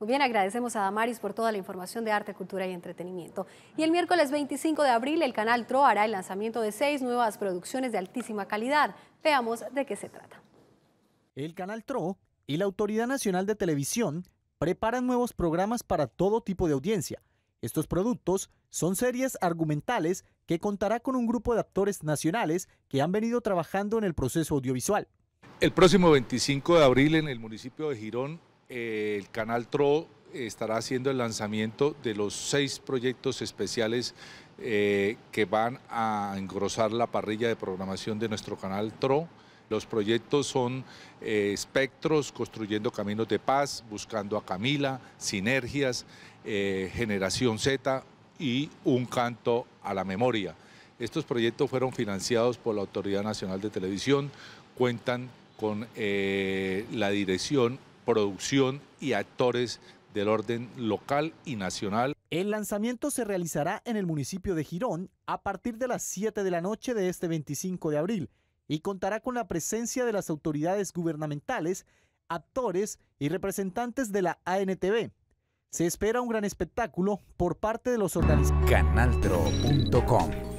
Muy bien, agradecemos a Damaris por toda la información de arte, cultura y entretenimiento. Y el miércoles 25 de abril, el canal TRO hará el lanzamiento de seis nuevas producciones de altísima calidad. Veamos de qué se trata. El canal TRO y la Autoridad Nacional de Televisión preparan nuevos programas para todo tipo de audiencia. Estos productos son series argumentales que contará con un grupo de actores nacionales que han venido trabajando en el proceso audiovisual. El próximo 25 de abril en el municipio de Girón eh, el canal TRO estará haciendo el lanzamiento de los seis proyectos especiales eh, que van a engrosar la parrilla de programación de nuestro canal TRO. Los proyectos son eh, espectros, construyendo caminos de paz, buscando a Camila, sinergias, generación Z y un canto a la memoria. Estos proyectos fueron financiados por la Autoridad Nacional de Televisión, cuentan con la dirección producción y actores del orden local y nacional. El lanzamiento se realizará en el municipio de Girón a partir de las 7 de la noche de este 25 de abril y contará con la presencia de las autoridades gubernamentales, actores y representantes de la ANTV. Se espera un gran espectáculo por parte de los organizadores. Canaltro.com